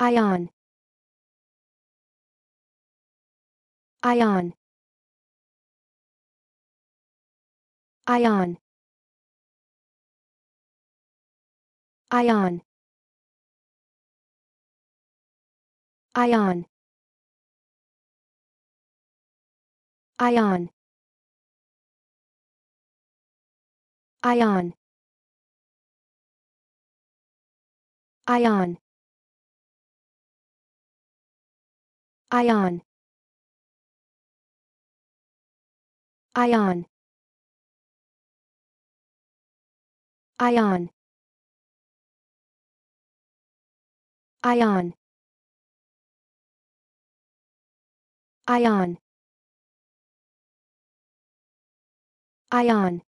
Ion. Ion. Ion. Ion. Ion. Ion. Ion. Ion. Ion. Ion. Ion. Ion. Ion. Ion.